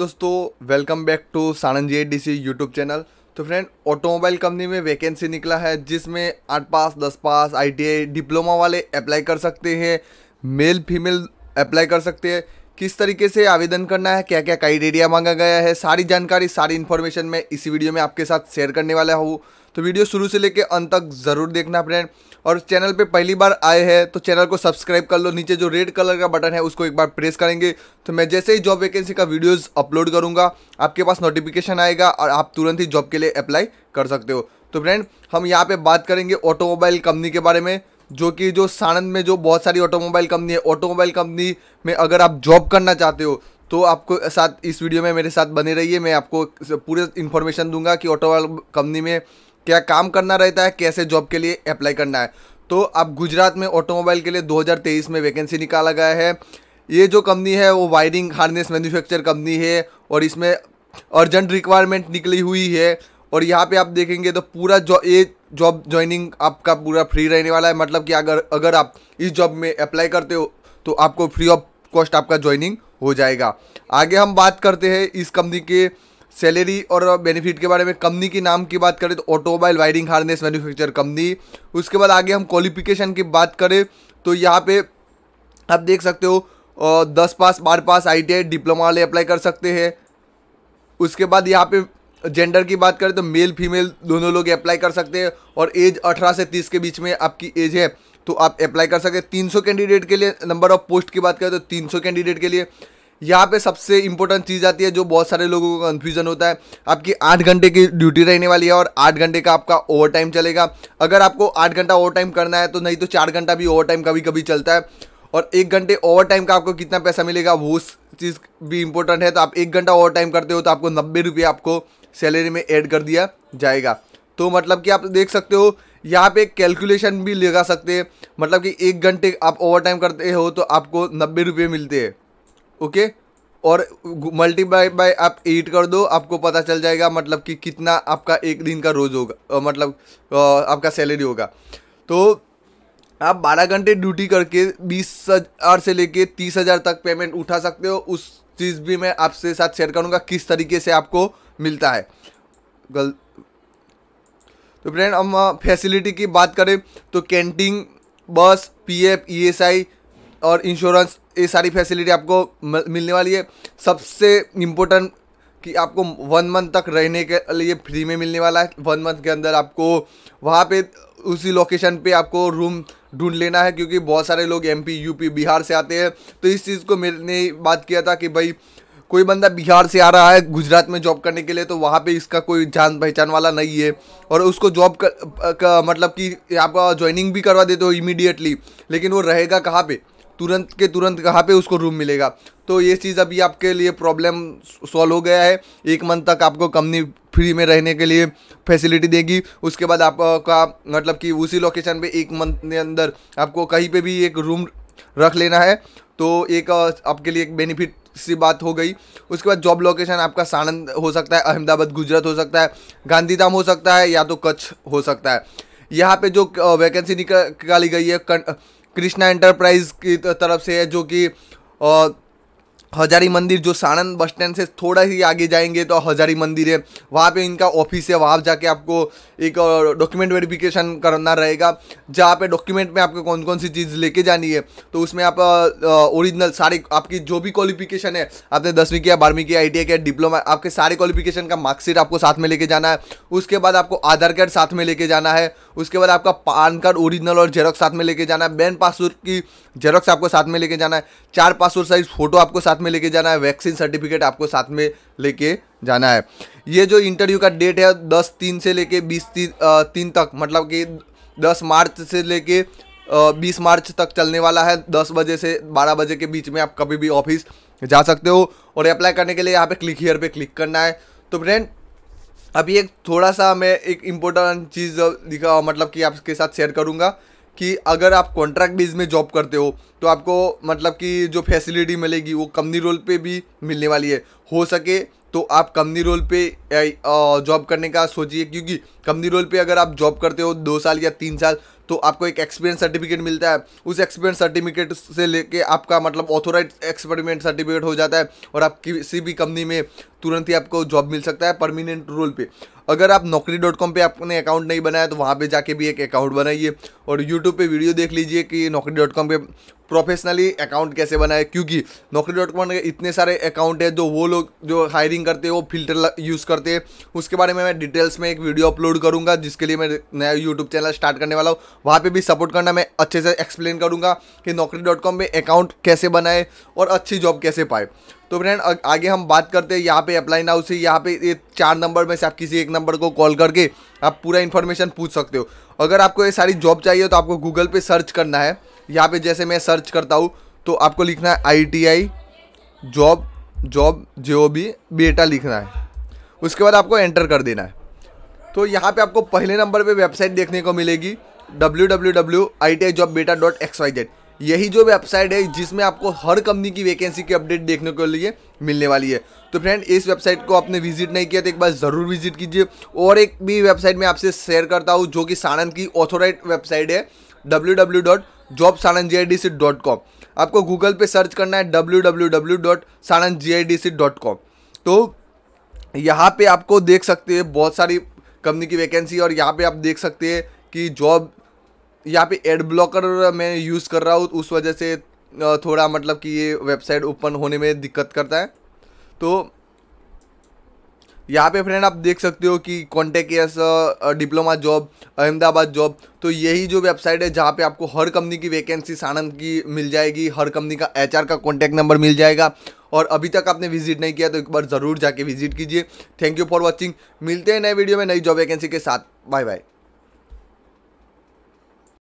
दोस्तों welcome back to Sanand G D C YouTube channel तो friend automobile company में vacancy निकला है जिसमें आठ पास दस पास आई डिप्लोमा वाले अप्लाई कर सकते हैं मेल फीमेल अप्लाई कर सकते हैं किस तरीके से आवेदन करना है क्या क्या क्राइटेरिया मांगा गया है सारी जानकारी सारी इन्फॉर्मेशन मैं इसी वीडियो में आपके साथ शेयर करने वाला हूँ तो वीडियो शुरू से लेकर अंत तक ज़रूर देखना फ्रेंड और चैनल पे पहली बार आए हैं तो चैनल को सब्सक्राइब कर लो नीचे जो रेड कलर का बटन है उसको एक बार प्रेस करेंगे तो मैं जैसे ही जॉब वैकेंसी का वीडियोज़ अपलोड करूंगा आपके पास नोटिफिकेशन आएगा और आप तुरंत ही जॉब के लिए अप्लाई कर सकते हो तो फ्रेंड हम यहाँ पर बात करेंगे ऑटोमोबाइल कंपनी के बारे में जो कि जो सानंद में जो बहुत सारी ऑटोमोबाइल कंपनी है ऑटोमोबाइल कंपनी में अगर आप जॉब करना चाहते हो तो आपको साथ इस वीडियो में मेरे साथ बने रहिए मैं आपको पूरे इन्फॉर्मेशन दूंगा कि ऑटोमोबाइल कंपनी में क्या काम करना रहता है कैसे जॉब के लिए अप्लाई करना है तो अब गुजरात में ऑटोमोबाइल के लिए 2023 में वैकेंसी निकाला गया है ये जो कंपनी है वो वायरिंग हार्नेस मैन्युफैक्चर कंपनी है और इसमें अर्जेंट रिक्वायरमेंट निकली हुई है और यहाँ पे आप देखेंगे तो पूरा जॉब ये जॉब ज्वाइनिंग आपका पूरा फ्री रहने वाला है मतलब कि अगर अगर आप इस जॉब में अप्लाई करते हो तो आपको फ्री ऑफ कॉस्ट आपका ज्वाइनिंग हो जाएगा आगे हम बात करते हैं इस कंपनी के सैलरी और बेनिफिट के बारे में कंपनी के नाम की बात करें तो automobile wiring harness manufacture company उसके बाद आगे हम क्वालिफिकेशन की बात करें तो यहाँ पे आप देख सकते हो दस पास बारह पास आई टी आई डिप्लोमा वाले अप्लाई कर सकते हैं उसके बाद यहाँ पे जेंडर की बात करें तो मेल फीमेल दोनों लोग अप्लाई कर सकते हैं और एज 18 से 30 के बीच में आपकी एज है तो आप अप्लाई कर सकते हैं 300 कैंडिडेट के लिए नंबर ऑफ पोस्ट की बात करें तो 300 कैंडिडेट के लिए यहाँ पे सबसे इंपॉर्टेंट चीज़ आती है जो बहुत सारे लोगों को कन्फ्यूजन होता है आपकी आठ घंटे की ड्यूटी रहने वाली है और आठ घंटे का आपका ओवर टाइम चलेगा अगर आपको आठ घंटा ओवर टाइम करना है तो नहीं तो चार घंटा भी ओवर टाइम कभी कभी चलता है और एक घंटे ओवर टाइम का आपको कितना पैसा मिलेगा वो चीज़ भी इंपॉर्टेंट है तो आप एक घंटा ओवर टाइम करते हो तो आपको नब्बे रुपये आपको सैलरी में ऐड कर दिया जाएगा तो मतलब कि आप देख सकते हो यहाँ पे कैलकुलेशन भी लगा सकते हैं मतलब कि एक घंटे आप ओवर टाइम करते हो तो आपको नब्बे रुपये मिलते हैं ओके और मल्टीप्लाई बाय आप एट कर दो आपको पता चल जाएगा मतलब कि कितना आपका एक दिन का रोज़ होगा मतलब आपका सैलरी होगा तो आप बारह घंटे ड्यूटी करके बीस हज़ार से लेके तीस हज़ार तक पेमेंट उठा सकते हो उस चीज़ भी मैं आपसे साथ शेयर करूँगा किस तरीके से आपको मिलता है गल तो फ्रेंड हम फैसिलिटी की बात करें तो कैंटीन बस पीएफ ईएसआई और इंश्योरेंस ये सारी फैसिलिटी आपको मिलने वाली है सबसे इम्पोर्टेंट कि आपको वन मंथ तक रहने के लिए फ्री में मिलने वाला है वन मंथ के अंदर आपको वहाँ पे उसी लोकेशन पे आपको रूम ढूंढ लेना है क्योंकि बहुत सारे लोग एमपी यूपी बिहार से आते हैं तो इस चीज़ को मैंने बात किया था कि भाई कोई बंदा बिहार से आ रहा है गुजरात में जॉब करने के लिए तो वहाँ पे इसका कोई जान पहचान वाला नहीं है और उसको जॉब मतलब कि आपका ज्वाइनिंग भी करवा देते हो इमीडिएटली लेकिन वो रहेगा कहाँ पे तुरंत के तुरंत कहाँ पे उसको रूम मिलेगा तो ये चीज़ अभी आपके लिए प्रॉब्लम सॉल्व हो गया है एक मंथ तक आपको कंपनी फ्री में रहने के लिए फैसिलिटी देगी उसके बाद आपका मतलब कि उसी लोकेशन पे एक मंथ के अंदर आपको कहीं पे भी एक रूम रख लेना है तो एक आपके लिए एक बेनिफिट सी बात हो गई उसके बाद जॉब लोकेशन आपका सानंद हो सकता है अहमदाबाद गुजरात हो सकता है गांधीधाम हो सकता है या तो कच्छ हो सकता है यहाँ पे जो वैकेंसी निकाली गई है कृष्णा एंटरप्राइज की तरफ से है जो कि हजारी मंदिर जो सानंद बस स्टैंड से थोड़ा ही आगे जाएंगे तो हजारी मंदिर है वहाँ पे इनका ऑफिस है वहाँ जाके आपको एक डॉक्यूमेंट वेरिफिकेशन करना रहेगा जहाँ पे डॉक्यूमेंट में आपको कौन कौन सी चीज़ लेके जानी है तो उसमें आप ओरिजिनल सारे आपकी जो भी क्वालिफिकेशन है आपने दसवीं किया बारहवीं किया आई किया डिप्लोमा आपके सारे क्वालिफिकेशन का मार्कशीट आपको साथ में लेके जाना है उसके बाद आपको आधार कार्ड साथ में लेके जाना है उसके बाद आपका पान कार्ड ओरिजिनल और जेरोक्स साथ में लेके जाना है बैन पासपोर्ट की जेरोक्स आपको साथ में लेके जाना है चार पासपोर्ट साइज फोटो आपको साथ में लेके जाना है वैक्सीन सर्टिफिकेट आपको साथ में लेके जाना है ये जो इंटरव्यू का डेट है दस तीन से लेके बीस तीन तीन तक मतलब कि दस मार्च से लेके बीस मार्च तक चलने वाला है दस बजे से बारह बजे के बीच में आप कभी भी ऑफिस जा सकते हो और अप्लाई करने के लिए यहाँ पे क्लिक हियर पे क्लिक करना है तो फ्रेंड अभी एक थोड़ा सा मैं एक इम्पोर्टेंट चीज़ दिखा मतलब कि आपके साथ शेयर करूँगा कि अगर आप कॉन्ट्रैक्ट बेस में जॉब करते हो तो आपको मतलब कि जो फैसिलिटी मिलेगी वो कंपनी रोल पे भी मिलने वाली है हो सके तो आप कंपनी रोल पे जॉब करने का सोचिए क्योंकि कंपनी रोल पे अगर आप जॉब करते हो दो साल या तीन साल तो आपको एक एक्सपीरियंस सर्टिफिकेट मिलता है उस एक्सपीरियंस सर्टिफिकेट से लेके आपका मतलब ऑथोराइज एक्सपेरिमेंट सर्टिफिकेट हो जाता है और आप किसी भी कंपनी में तुरंत ही आपको जॉब मिल सकता है परमिनेंट रोल पे अगर आप नौकरी डॉट कॉम पर आपने अकाउंट नहीं बनाया तो वहाँ पर जाके भी एक अकाउंट बनाइए और यूट्यूब पर वीडियो देख लीजिए कि नौकरी डॉट कॉम पर प्रोफेशनली अकाउंट कैसे बनाए क्योंकि नौकरी डॉट कॉम के इतने सारे अकाउंट हैं जो वो लोग जो हायरिंग करते हैं वो फिल्टर यूज़ करते हैं उसके बारे में मैं डिटेल्स में एक वीडियो अपलोड करूँगा जिसके लिए मैं नया यूट्यूब चैनल स्टार्ट करने वाला हूँ वहाँ पर भी सपोर्ट करना मैं अच्छे से एक्सप्लेन करूँगा कि नौकरी डॉट कॉम पर अकाउंट कैसे बनाए और अच्छी जॉब कैसे पाए तो फ्रेंड आगे हम बात करते हैं यहाँ पे अप्लाई नाउ से यहाँ पे ये चार नंबर में से आप किसी एक नंबर को कॉल करके आप पूरा इन्फॉर्मेशन पूछ सकते हो अगर आपको ये सारी जॉब चाहिए तो आपको गूगल पे सर्च करना है यहाँ पे जैसे मैं सर्च करता हूँ तो आपको लिखना है I job job J O B beta लिखना है उसके बाद आपको एंटर कर देना है तो यहाँ पे आपको पहले नंबर पे वेबसाइट देखने को मिलेगी W W W I T I job beta dot X Y Z यही जो वेबसाइट है जिसमें आपको हर कंपनी की वैकेंसी की अपडेट देखने के लिए मिलने वाली है तो फ्रेंड इस वेबसाइट को आपने विजिट नहीं किया तो एक बार ज़रूर विजिट कीजिए और एक भी वेबसाइट मैं आपसे शेयर करता हूँ जो कि सानंद की ऑथोराइट वेबसाइट है W W dot job Sanand G I D C dot com आपको गूगल पे सर्च करना है W W W dot Sanand G I D C dot com तो यहाँ पे आपको देख सकते हैं बहुत सारी कंपनी की वैकेंसी और यहाँ पे आप देख सकते हैं कि जॉब यहाँ पे एड ब्लॉकर मैं यूज़ कर रहा हूँ उस वजह से थोड़ा मतलब कि ये वेबसाइट ओपन होने में दिक्कत करता है तो यहाँ पे फ्रेंड आप देख सकते हो कि contact yes diploma job Ahmedabad job तो यही जो वेबसाइट है जहाँ पे आपको हर कंपनी की वैकेंसी सानंद की मिल जाएगी हर कंपनी का एच का कॉन्टैक्ट नंबर मिल जाएगा और अभी तक आपने विजिट नहीं किया तो एक बार ज़रूर जाके विजिट कीजिए थैंक यू फॉर वॉचिंग मिलते हैं नए वीडियो में नई जॉब वैकेंसी के साथ बाय बाय